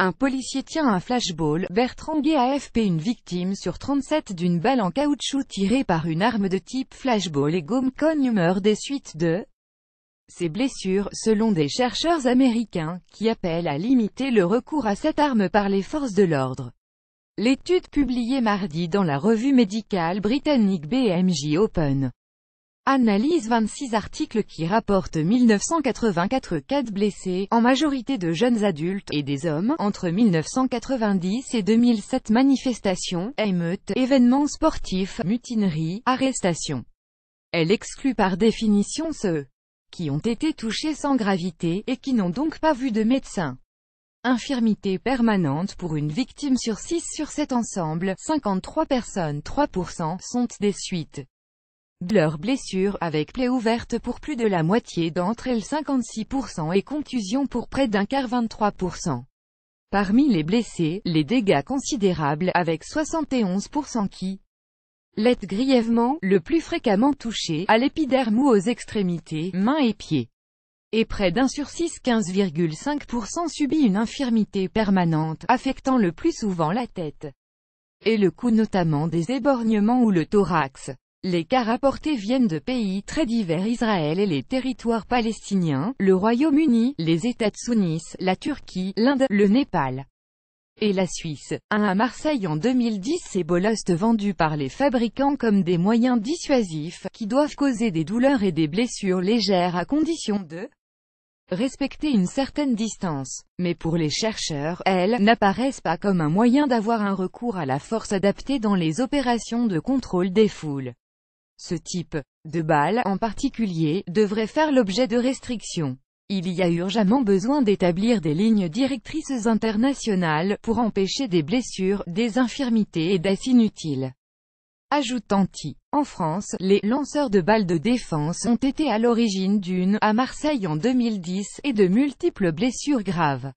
Un policier tient un flashball, Bertrand Gay AFP une victime sur 37 d'une balle en caoutchouc tirée par une arme de type flashball et gomme Cogne meurt des suites de ses blessures, selon des chercheurs américains, qui appellent à limiter le recours à cette arme par les forces de l'ordre. L'étude publiée mardi dans la revue médicale britannique BMJ Open Analyse 26 articles qui rapportent 1984 cas de blessés, en majorité de jeunes adultes et des hommes, entre 1990 et 2007 manifestations, émeutes, événements sportifs, mutineries, arrestations. Elle exclut par définition ceux qui ont été touchés sans gravité, et qui n'ont donc pas vu de médecin. Infirmité permanente pour une victime sur 6 sur 7 ensemble, 53 personnes 3% sont des suites leurs blessures avec plaies ouvertes pour plus de la moitié d'entre elles 56% et contusions pour près d'un quart 23%. Parmi les blessés, les dégâts considérables avec 71% qui l'est grièvement, le plus fréquemment touché, à l'épiderme ou aux extrémités, mains et pieds. Et près d'un sur 6 15,5% subit une infirmité permanente, affectant le plus souvent la tête et le cou notamment des éborgnements ou le thorax. Les cas rapportés viennent de pays très divers Israël et les territoires palestiniens, le Royaume-Uni, les États unis la Turquie, l'Inde, le Népal et la Suisse. Un à Marseille en 2010 ces bolosts vendus par les fabricants comme des moyens dissuasifs, qui doivent causer des douleurs et des blessures légères à condition de respecter une certaine distance. Mais pour les chercheurs, elles, n'apparaissent pas comme un moyen d'avoir un recours à la force adaptée dans les opérations de contrôle des foules. Ce type de balle en particulier devrait faire l'objet de restrictions. Il y a urgemment besoin d'établir des lignes directrices internationales pour empêcher des blessures, des infirmités et des inutiles. Ajoute Tanti. En France, les lanceurs de balles de défense ont été à l'origine d'une, à Marseille en 2010, et de multiples blessures graves.